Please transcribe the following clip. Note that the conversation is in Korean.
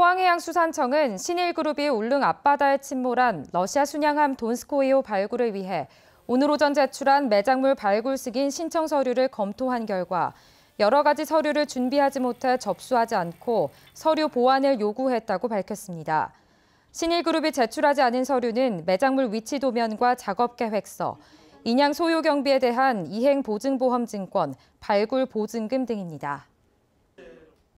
포항해양수산청은 신일그룹이 울릉 앞바다에 침몰한 러시아 순양함 돈스코이오 발굴을 위해 오늘 오전 제출한 매장물 발굴 승인 신청 서류를 검토한 결과 여러 가지 서류를 준비하지 못해 접수하지 않고 서류 보완을 요구했다고 밝혔습니다. 신일그룹이 제출하지 않은 서류는 매장물 위치 도면과 작업 계획서, 인양 소요 경비에 대한 이행 보증보험증권, 발굴 보증금 등입니다.